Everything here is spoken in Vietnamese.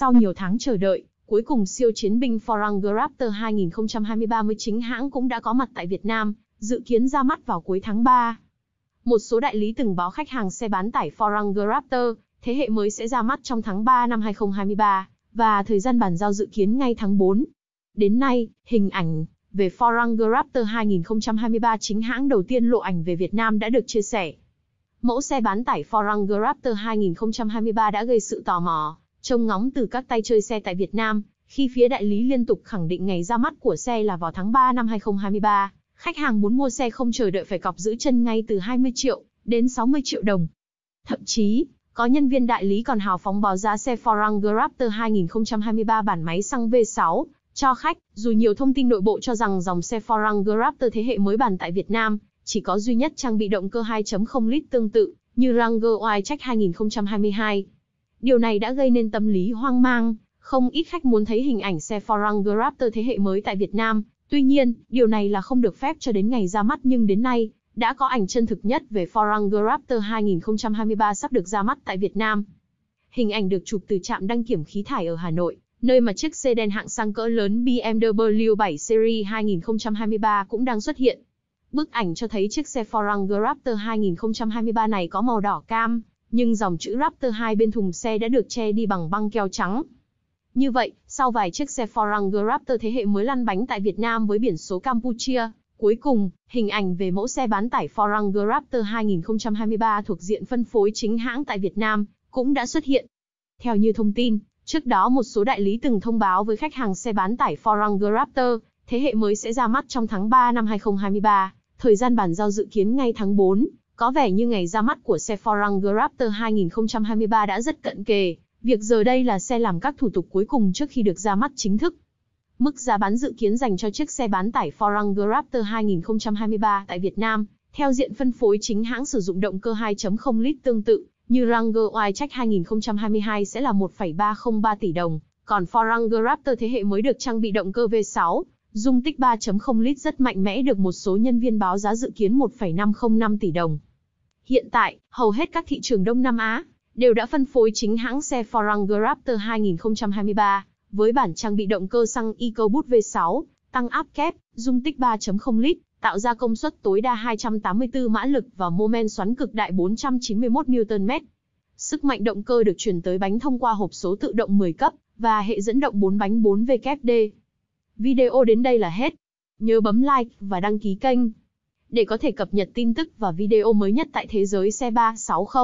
Sau nhiều tháng chờ đợi, cuối cùng siêu chiến binh Forang Raptor 2023 mới chính hãng cũng đã có mặt tại Việt Nam, dự kiến ra mắt vào cuối tháng 3. Một số đại lý từng báo khách hàng xe bán tải Forang Raptor, thế hệ mới sẽ ra mắt trong tháng 3 năm 2023, và thời gian bàn giao dự kiến ngay tháng 4. Đến nay, hình ảnh về Forang Raptor 2023 chính hãng đầu tiên lộ ảnh về Việt Nam đã được chia sẻ. Mẫu xe bán tải Forang Raptor 2023 đã gây sự tò mò Trông ngóng từ các tay chơi xe tại Việt Nam, khi phía đại lý liên tục khẳng định ngày ra mắt của xe là vào tháng 3 năm 2023, khách hàng muốn mua xe không chờ đợi phải cọc giữ chân ngay từ 20 triệu đến 60 triệu đồng. Thậm chí, có nhân viên đại lý còn hào phóng báo giá xe Ford Ranger Raptor 2023 bản máy xăng V6 cho khách, dù nhiều thông tin nội bộ cho rằng dòng xe Ford Ranger Raptor thế hệ mới bản tại Việt Nam chỉ có duy nhất trang bị động cơ 2.0 lít tương tự như Ranger Oai Trách 2022. Điều này đã gây nên tâm lý hoang mang, không ít khách muốn thấy hình ảnh xe Forerunner Raptor thế hệ mới tại Việt Nam. Tuy nhiên, điều này là không được phép cho đến ngày ra mắt nhưng đến nay, đã có ảnh chân thực nhất về Forerunner Raptor 2023 sắp được ra mắt tại Việt Nam. Hình ảnh được chụp từ trạm đăng kiểm khí thải ở Hà Nội, nơi mà chiếc xe đen hạng sang cỡ lớn BMW 7 Series 2023 cũng đang xuất hiện. Bức ảnh cho thấy chiếc xe Forerunner Raptor 2023 này có màu đỏ cam, nhưng dòng chữ Raptor hai bên thùng xe đã được che đi bằng băng keo trắng. Như vậy, sau vài chiếc xe Ford Ranger Raptor thế hệ mới lăn bánh tại Việt Nam với biển số Campuchia, cuối cùng, hình ảnh về mẫu xe bán tải Ford Ranger Raptor 2023 thuộc diện phân phối chính hãng tại Việt Nam cũng đã xuất hiện. Theo như thông tin, trước đó một số đại lý từng thông báo với khách hàng xe bán tải Ford Ranger Raptor thế hệ mới sẽ ra mắt trong tháng 3 năm 2023, thời gian bàn giao dự kiến ngay tháng 4, có vẻ như ngày ra mắt của xe Ford Ranger Raptor 2023 đã rất cận kề, việc giờ đây là xe làm các thủ tục cuối cùng trước khi được ra mắt chính thức. Mức giá bán dự kiến dành cho chiếc xe bán tải Ford Ranger Raptor 2023 tại Việt Nam, theo diện phân phối chính hãng sử dụng động cơ 2.0 lít tương tự, như Ranger Wildtrak 2022 sẽ là 1,303 tỷ đồng, còn Ford Ranger Raptor thế hệ mới được trang bị động cơ V6, dung tích 3.0 lít rất mạnh mẽ được một số nhân viên báo giá dự kiến 1,505 tỷ đồng. Hiện tại, hầu hết các thị trường Đông Nam Á đều đã phân phối chính hãng xe Ford Raptor 2023 với bản trang bị động cơ xăng EcoBoost V6, tăng áp kép, dung tích 3.0 lít, tạo ra công suất tối đa 284 mã lực và mô men xoắn cực đại 491 Nm. Sức mạnh động cơ được truyền tới bánh thông qua hộp số tự động 10 cấp và hệ dẫn động 4 bánh 4 WD. Video đến đây là hết. Nhớ bấm like và đăng ký kênh để có thể cập nhật tin tức và video mới nhất tại thế giới xe 360.